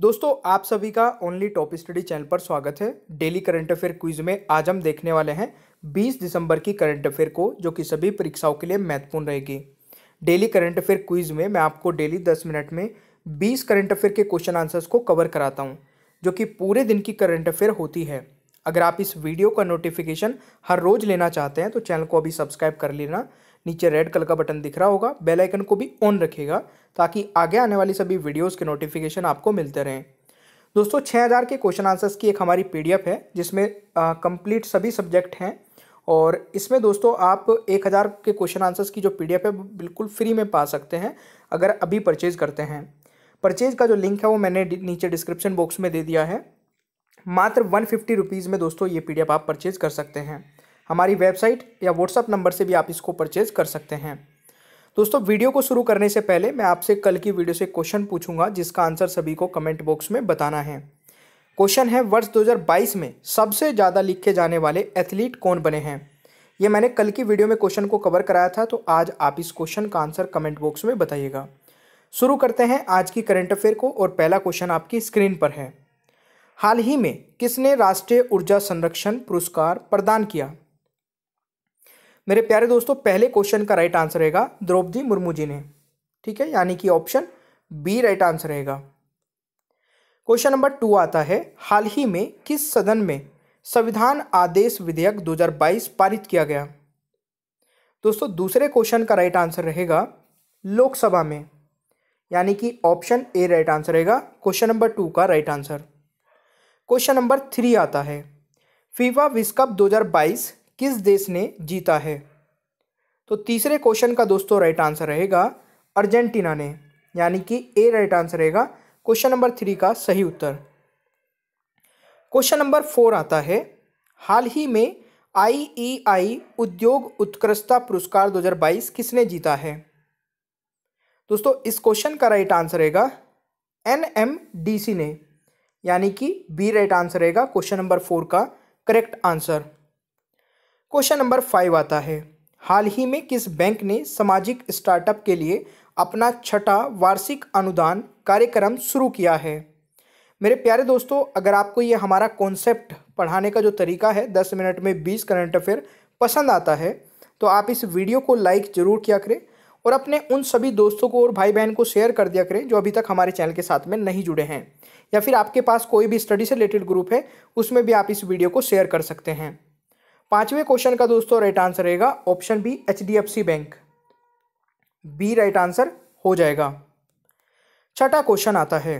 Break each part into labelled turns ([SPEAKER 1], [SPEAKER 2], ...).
[SPEAKER 1] दोस्तों आप सभी का ओनली टॉप स्टडी चैनल पर स्वागत है डेली करंट अफेयर क्विज में आज हम देखने वाले हैं 20 दिसंबर की करंट अफेयर को जो कि सभी परीक्षाओं के लिए महत्वपूर्ण रहेगी डेली करंट अफेयर क्विज में मैं आपको डेली 10 मिनट में 20 करंट अफेयर के क्वेश्चन आंसर्स को कवर कराता हूँ जो कि पूरे दिन की करंट अफेयर होती है अगर आप इस वीडियो का नोटिफिकेशन हर रोज़ लेना चाहते हैं तो चैनल को अभी सब्सक्राइब कर लेना नीचे रेड कलर का बटन दिख रहा होगा बेल आइकन को भी ऑन रखेगा ताकि आगे आने वाली सभी वीडियोस के नोटिफिकेशन आपको मिलते रहें दोस्तों 6000 के क्वेश्चन आंसर्स की एक हमारी पीडीएफ है जिसमें कंप्लीट सभी सब्जेक्ट हैं और इसमें दोस्तों आप 1000 के क्वेश्चन आंसर्स की जो पी है बिल्कुल फ्री में पा सकते हैं अगर अभी परचेज़ करते हैं परचेज़ का जो लिंक है वो मैंने नीचे डिस्क्रिप्शन बॉक्स में दे दिया है मात्र वन फिफ्टी में दोस्तों ये पी आप परचेज़ कर सकते हैं हमारी वेबसाइट या व्हाट्सअप नंबर से भी आप इसको परचेज कर सकते हैं दोस्तों वीडियो को शुरू करने से पहले मैं आपसे कल की वीडियो से क्वेश्चन पूछूंगा जिसका आंसर सभी को कमेंट बॉक्स में बताना है क्वेश्चन है वर्ष 2022 में सबसे ज़्यादा लिखे जाने वाले एथलीट कौन बने हैं ये मैंने कल की वीडियो में क्वेश्चन को कवर कराया था तो आज आप इस क्वेश्चन का आंसर कमेंट बॉक्स में बताइएगा शुरू करते हैं आज की करंट अफेयर को और पहला क्वेश्चन आपकी स्क्रीन पर है हाल ही में किसने राष्ट्रीय ऊर्जा संरक्षण पुरस्कार प्रदान किया मेरे प्यारे दोस्तों पहले क्वेश्चन का राइट आंसर रहेगा द्रौपदी मुर्मू जी ने ठीक है यानी कि ऑप्शन बी राइट आंसर रहेगा क्वेश्चन नंबर टू आता है हाल ही में किस सदन में संविधान आदेश विधेयक 2022 पारित किया गया दोस्तों दूसरे क्वेश्चन का राइट आंसर रहेगा लोकसभा में यानी कि ऑप्शन ए राइट आंसर रहेगा क्वेश्चन नंबर टू का right answer question number three आता है फीफा विश्व कप 2022 किस देश ने जीता है तो तीसरे क्वेश्चन का दोस्तों राइट आंसर रहेगा अर्जेंटीना ने यानी कि ए राइट आंसर रहेगा क्वेश्चन नंबर थ्री का सही उत्तर क्वेश्चन नंबर फोर आता है हाल ही में आईईआई e उद्योग उत्कृष्टता पुरस्कार 2022 किसने जीता है दोस्तों इस क्वेश्चन का राइट आंसर रहेगा एन एम डी सी ने यानी कि बी राइट आंसर रहेगा क्वेश्चन नंबर फोर का correct answer question number five आता है हाल ही में किस बैंक ने सामाजिक स्टार्टअप के लिए अपना छठा वार्षिक अनुदान कार्यक्रम शुरू किया है मेरे प्यारे दोस्तों अगर आपको ये हमारा कॉन्सेप्ट पढ़ाने का जो तरीका है दस मिनट में बीस करंट अफेयर पसंद आता है तो आप इस वीडियो को लाइक ज़रूर किया करें और अपने उन सभी दोस्तों को और भाई बहन को शेयर कर दिया करें जो अभी तक हमारे चैनल के साथ में नहीं जुड़े हैं या फिर आपके पास कोई भी स्टडी से रिलेटेड ग्रुप है उसमें भी आप इस वीडियो को शेयर कर सकते हैं पांचवें क्वेश्चन का दोस्तों राइट आंसर रहेगा option B H bank B right answer हो जाएगा छठा क्वेश्चन आता है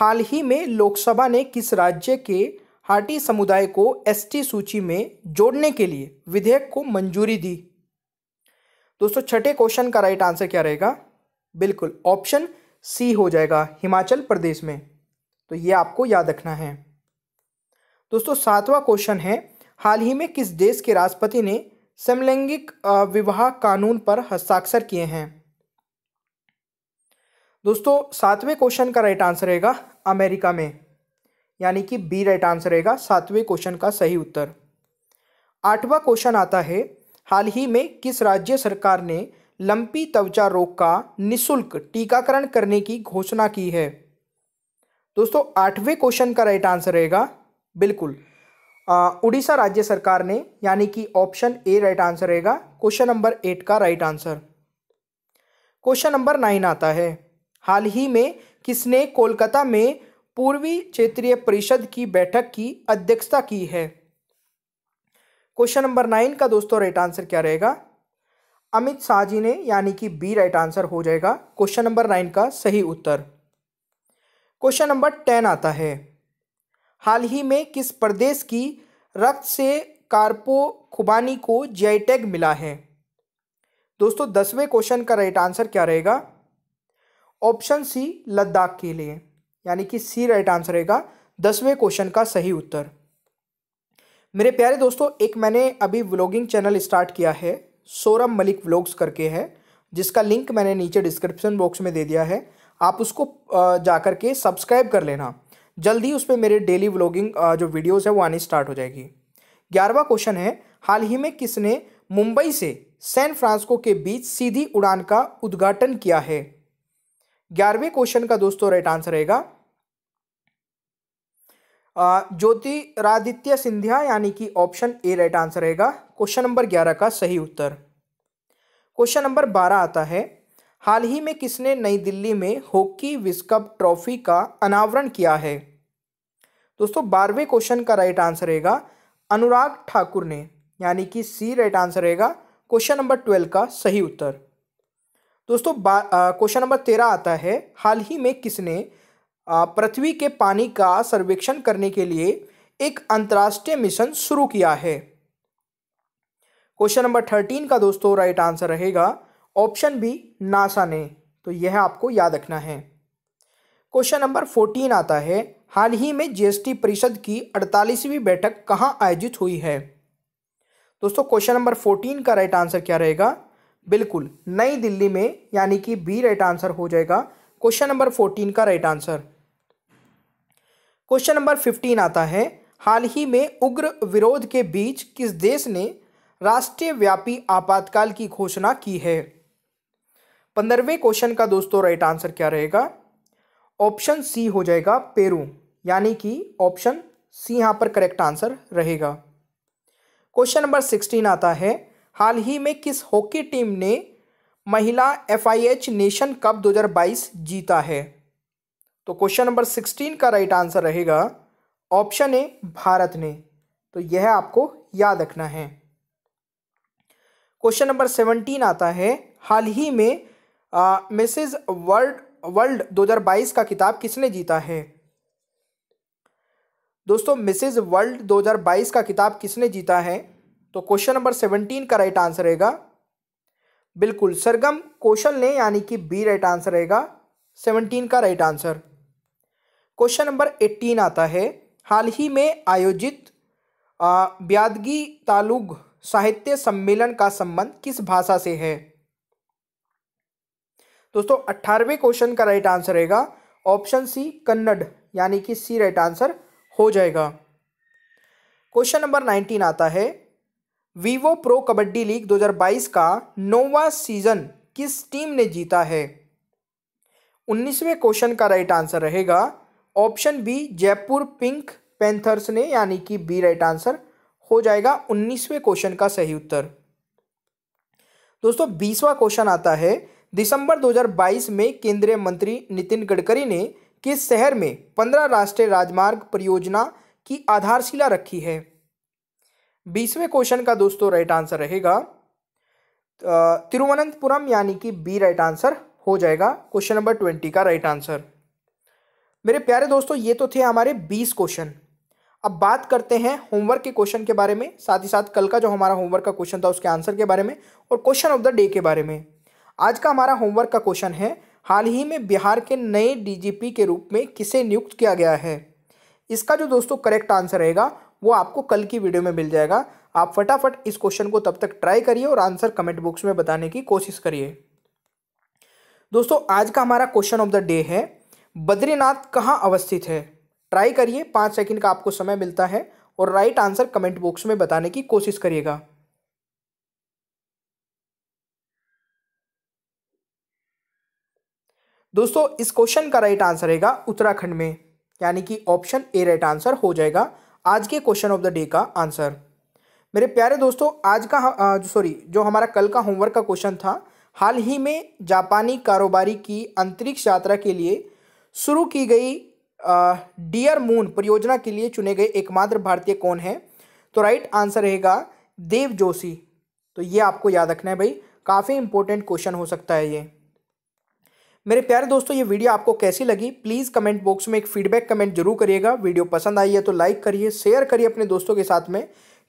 [SPEAKER 1] हाल ही में लोकसभा ने किस राज्य के हाटी समुदाय को एसटी सूची में जोड़ने के लिए विधेयक को मंजूरी दी दोस्तों छठे क्वेश्चन का राइट आंसर क्या रहेगा बिल्कुल ऑप्शन सी हो जाएगा हिमाचल प्रदेश में तो ये आपको याद रखना है दोस्तों सातवां क्वेश्चन है हाल ही में किस देश के राष्ट्रपति ने समलैंगिक विवाह कानून पर हस्ताक्षर किए हैं दोस्तों सातवें क्वेश्चन का राइट आंसर रहेगा अमेरिका में यानी कि बी राइट आंसर रहेगा सातवें क्वेश्चन का सही उत्तर आठवां क्वेश्चन आता है हाल ही में किस राज्य सरकार ने लंपी त्वचा रोग का निशुल्क टीकाकरण करने की घोषणा की है दोस्तों आठवें क्वेश्चन का राइट आंसर रहेगा बिल्कुल उड़ीसा राज्य सरकार ने यानी कि ऑप्शन ए राइट आंसर रहेगा क्वेश्चन नंबर एट का right answer question number nine आता है हाल ही में किसने कोलकाता में पूर्वी क्षेत्रीय परिषद की बैठक की अध्यक्षता की है क्वेश्चन नंबर नाइन का दोस्तों राइट आंसर क्या रहेगा अमित शाह जी ने यानी कि बी राइट आंसर हो जाएगा क्वेश्चन नंबर नाइन का सही उत्तर क्वेश्चन नंबर टेन आता है हाल ही में किस प्रदेश की रक्त से कार्पो खुबानी को जी मिला है दोस्तों दसवें क्वेश्चन का राइट आंसर क्या रहेगा ऑप्शन सी लद्दाख के लिए यानी कि सी राइट आंसर रहेगा दसवें क्वेश्चन का सही उत्तर मेरे प्यारे दोस्तों एक मैंने अभी व्लॉगिंग चैनल स्टार्ट किया है सोरम मलिक व्लॉग्स करके है जिसका लिंक मैंने नीचे डिस्क्रिप्शन बॉक्स में दे दिया है आप उसको जा के सब्सक्राइब कर लेना जल्द ही उस पर मेरे डेली व्लॉगिंग जो वीडियोज़ है वो आनी स्टार्ट हो जाएगी ग्यारहवा क्वेश्चन है हाल ही में किसने मुंबई से सैन फ्रांसिस्को के बीच सीधी उड़ान का उद्घाटन किया है ग्यारहवें क्वेश्चन का दोस्तों राइट आंसर रहेगा ज्योतिरादित्य सिंधिया यानी कि ऑप्शन ए राइट आंसर रहेगा क्वेश्चन नंबर ग्यारह का सही उत्तर क्वेश्चन नंबर बारह आता है हाल ही में किसने नई दिल्ली में हॉकी विश्व कप ट्रॉफी का अनावरण किया है दोस्तों बारहवें क्वेश्चन का राइट आंसर रहेगा अनुराग ठाकुर ने यानी कि सी राइट आंसर रहेगा क्वेश्चन नंबर ट्वेल्व का सही उत्तर दोस्तों क्वेश्चन नंबर तेरह आता है हाल ही में किसने पृथ्वी के पानी का सर्वेक्षण करने के लिए एक अंतर्राष्ट्रीय मिशन शुरू किया है क्वेश्चन नंबर थर्टीन का दोस्तों राइट आंसर रहेगा ऑप्शन बी नासा ने तो यह आपको याद रखना है क्वेश्चन नंबर फोर्टीन आता है हाल ही में जीएसटी परिषद की अड़तालीसवीं बैठक कहाँ आयोजित हुई है दोस्तों क्वेश्चन नंबर फोर्टीन का राइट आंसर क्या रहेगा बिल्कुल नई दिल्ली में यानी कि बी राइट आंसर हो जाएगा क्वेश्चन नंबर फोर्टीन का right answer question number fifteen आता है हाल ही में उग्र विरोध के बीच किस देश ने राष्ट्रीय व्यापी आपातकाल की घोषणा की है पंद्रहवें क्वेश्चन का दोस्तों राइट आंसर क्या रहेगा ऑप्शन सी हो जाएगा पेरू यानी कि ऑप्शन सी यहां पर करेक्ट आंसर रहेगा क्वेश्चन नंबर सिक्सटीन आता है हाल ही में किस हॉकी टीम ने महिला एफआईएच नेशन कप 2022 जीता है तो क्वेश्चन नंबर सिक्सटीन का राइट आंसर रहेगा ऑप्शन ए भारत ने तो यह आपको याद रखना है क्वेश्चन नंबर सेवनटीन आता है हाल ही में मिसेज वर्ल्ड वर्ल्ड 2022 का किताब किसने जीता है दोस्तों मिसेज वर्ल्ड 2022 का किताब किसने जीता है तो क्वेश्चन नंबर सेवनटीन का राइट आंसर रहेगा बिल्कुल सरगम कौशल ने यानी कि बी राइट आंसर रहेगा सेवनटीन का right answer question number eighteen आता है हाल ही में आयोजित ब्यादगी तालुक साहित्य सम्मेलन का संबंध किस भाषा से है दोस्तों अट्ठारहवें क्वेश्चन का राइट आंसर रहेगा ऑप्शन सी कन्नड़ यानी कि सी राइट आंसर हो जाएगा क्वेश्चन नंबर नाइनटीन आता है वीवो प्रो कबड्डी लीग 2022 का नोवा सीजन किस टीम ने जीता है उन्नीसवें क्वेश्चन का राइट आंसर रहेगा option B Jaipur Pink Panthers ने यानी कि बी राइट आंसर हो जाएगा उन्नीसवें क्वेश्चन का सही उत्तर दोस्तों बीसवा क्वेश्चन आता है दिसंबर 2022 में केंद्रीय मंत्री नितिन गडकरी ने किस शहर में 15 राष्ट्रीय राजमार्ग परियोजना की आधारशिला रखी है बीसवें क्वेश्चन का दोस्तों राइट आंसर रहेगा तिरुवनंतपुरम यानी कि बी राइट आंसर हो जाएगा क्वेश्चन नंबर ट्वेंटी का राइट आंसर मेरे प्यारे दोस्तों ये तो थे हमारे बीस क्वेश्चन अब बात करते हैं होमवर्क के क्वेश्चन के बारे में साथ ही साथ कल का जो हमारा होमवर्क का क्वेश्चन था उसके आंसर के बारे में और क्वेश्चन ऑफ द डे के बारे में आज का हमारा होमवर्क का क्वेश्चन है हाल ही में बिहार के नए डीजीपी के रूप में किसे नियुक्त किया गया है इसका जो दोस्तों करेक्ट आंसर रहेगा वो आपको कल की वीडियो में मिल जाएगा आप फटाफट इस क्वेश्चन को तब तक ट्राई करिए और आंसर कमेंट बॉक्स में बताने की कोशिश करिए दोस्तों आज का हमारा क्वेश्चन ऑफ द डे है बद्रीनाथ कहाँ अवस्थित है ट्राई करिए पाँच सेकेंड का आपको समय मिलता है और राइट आंसर कमेंट बॉक्स में बताने की कोशिश करिएगा दोस्तों इस क्वेश्चन का राइट आंसर रहेगा उत्तराखंड में यानी कि ऑप्शन ए राइट आंसर हो जाएगा आज के क्वेश्चन ऑफ द डे का आंसर मेरे प्यारे दोस्तों आज का सॉरी जो हमारा कल का होमवर्क का क्वेश्चन था हाल ही में जापानी कारोबारी की अंतरिक्ष यात्रा के लिए शुरू की गई डियर मून परियोजना के लिए चुने गए एकमात्र भारतीय कौन है तो राइट आंसर रहेगा देव जोशी तो ये आपको याद रखना है भाई काफ़ी इंपॉर्टेंट क्वेश्चन हो सकता है ये मेरे प्यारे दोस्तों ये वीडियो आपको कैसी लगी प्लीज़ कमेंट बॉक्स में एक फीडबैक कमेंट जरूर करिएगा वीडियो पसंद आई है तो लाइक करिए शेयर करिए अपने दोस्तों के साथ में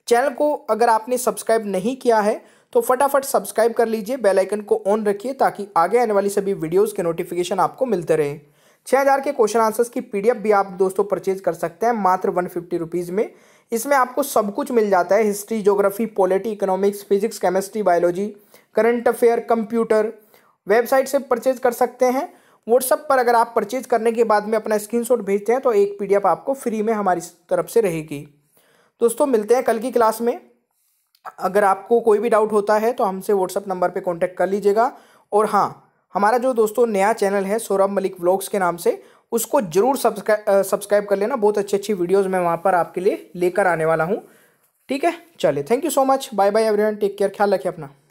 [SPEAKER 1] चैनल को अगर आपने सब्सक्राइब नहीं किया है तो फटाफट सब्सक्राइब कर लीजिए बेल आइकन को ऑन रखिए ताकि आगे आने वाली सभी वीडियोस के नोटिफिकेशन आपको मिलते रहे छः हज़ार के क्वेश्चन आंसर्स की पीडीएफ भी आप दोस्तों परचेज कर सकते हैं मात्र वन फिफ्टी रुपीज़ में इसमें आपको सब कुछ मिल जाता है history geography polity economics physics chemistry biology current affair computer website से परचेज कर सकते हैं व्हाट्सअप पर अगर आप परचेज करने के बाद में अपना स्क्रीनशॉट भेजते हैं तो एक पीडीएफ आपको फ्री में हमारी तरफ से रहेगी दोस्तों मिलते हैं कल की क्लास में अगर आपको कोई भी डाउट होता है तो हमसे व्हाट्सअप नंबर पे कांटेक्ट कर लीजिएगा और हाँ हमारा जो दोस्तों नया चैनल है सौरभ मलिक व्लॉग्स के नाम से उसको ज़रूर सब्सक्राइब सब्सक्राइब कर लेना बहुत अच्छी अच्छी वीडियोज़ मैं वहाँ पर आपके लिए लेकर आने वाला हूँ ठीक है चलिए thank you so much bye bye everyone take care ख्याल रखिए अपना